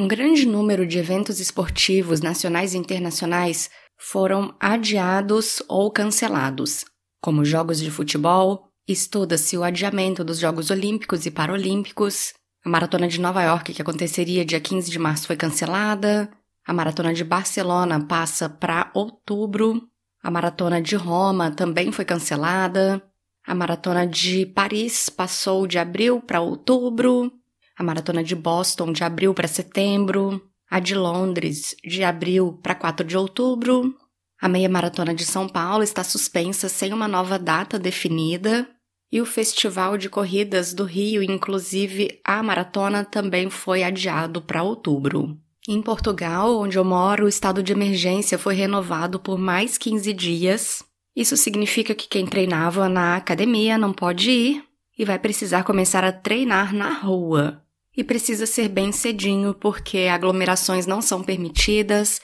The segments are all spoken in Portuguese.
Um grande número de eventos esportivos nacionais e internacionais foram adiados ou cancelados, como jogos de futebol, estuda-se o adiamento dos Jogos Olímpicos e Paralímpicos, a maratona de Nova York, que aconteceria dia 15 de março, foi cancelada, a maratona de Barcelona passa para outubro, a maratona de Roma também foi cancelada, a maratona de Paris passou de abril para outubro, a maratona de Boston de abril para setembro, a de Londres de abril para 4 de outubro. A meia maratona de São Paulo está suspensa sem uma nova data definida. E o Festival de Corridas do Rio, inclusive a maratona, também foi adiado para outubro. Em Portugal, onde eu moro, o estado de emergência foi renovado por mais 15 dias. Isso significa que quem treinava na academia não pode ir e vai precisar começar a treinar na rua e precisa ser bem cedinho porque aglomerações não são permitidas.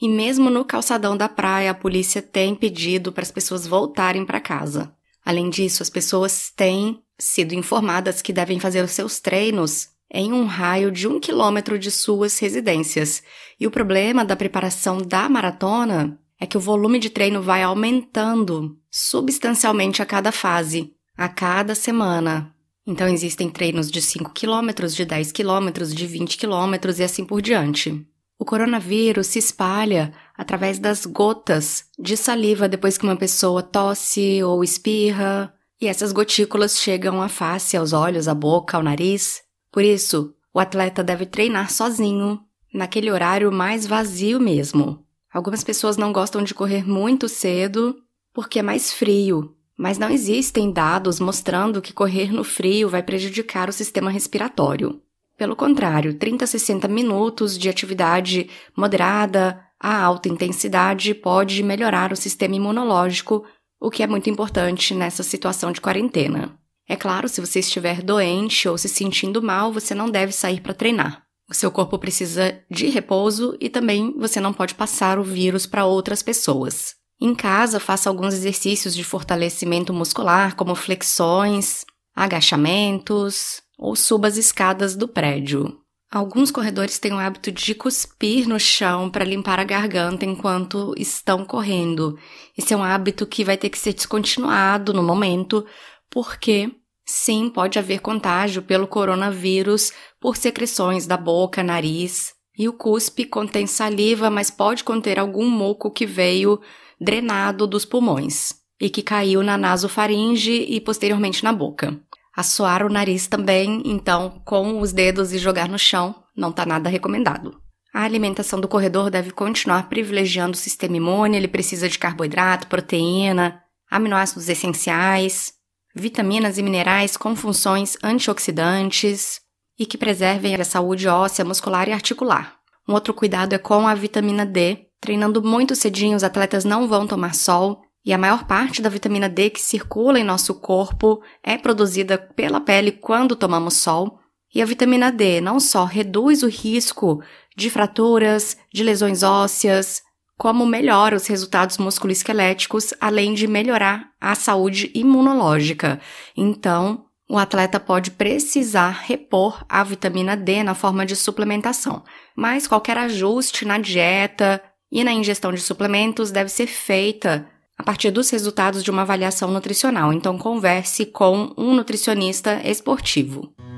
E mesmo no calçadão da praia, a polícia tem pedido para as pessoas voltarem para casa. Além disso, as pessoas têm sido informadas que devem fazer os seus treinos em um raio de um quilômetro de suas residências. E o problema da preparação da maratona é que o volume de treino vai aumentando substancialmente a cada fase, a cada semana. Então existem treinos de 5 km, de 10 km, de 20 km e assim por diante. O coronavírus se espalha através das gotas de saliva depois que uma pessoa tosse ou espirra, e essas gotículas chegam à face, aos olhos, à boca, ao nariz. Por isso, o atleta deve treinar sozinho, naquele horário mais vazio mesmo. Algumas pessoas não gostam de correr muito cedo porque é mais frio mas não existem dados mostrando que correr no frio vai prejudicar o sistema respiratório. Pelo contrário, 30 a 60 minutos de atividade moderada a alta intensidade pode melhorar o sistema imunológico, o que é muito importante nessa situação de quarentena. É claro, se você estiver doente ou se sentindo mal, você não deve sair para treinar. O seu corpo precisa de repouso e também você não pode passar o vírus para outras pessoas. Em casa, faça alguns exercícios de fortalecimento muscular, como flexões, agachamentos ou suba as escadas do prédio. Alguns corredores têm o hábito de cuspir no chão para limpar a garganta enquanto estão correndo. Esse é um hábito que vai ter que ser descontinuado no momento, porque sim, pode haver contágio pelo coronavírus por secreções da boca, nariz e o cuspe contém saliva, mas pode conter algum moco que veio drenado dos pulmões e que caiu na nasofaringe e posteriormente na boca. Assoar o nariz também, então, com os dedos e jogar no chão, não está nada recomendado. A alimentação do corredor deve continuar privilegiando o sistema imune, ele precisa de carboidrato, proteína, aminoácidos essenciais, vitaminas e minerais com funções antioxidantes, e que preservem a saúde óssea, muscular e articular. Um outro cuidado é com a vitamina D. Treinando muito cedinho, os atletas não vão tomar sol e a maior parte da vitamina D que circula em nosso corpo é produzida pela pele quando tomamos sol. E a vitamina D não só reduz o risco de fraturas, de lesões ósseas, como melhora os resultados musculoesqueléticos, além de melhorar a saúde imunológica. Então, o atleta pode precisar repor a vitamina D na forma de suplementação, mas qualquer ajuste na dieta e na ingestão de suplementos deve ser feita a partir dos resultados de uma avaliação nutricional. Então, converse com um nutricionista esportivo.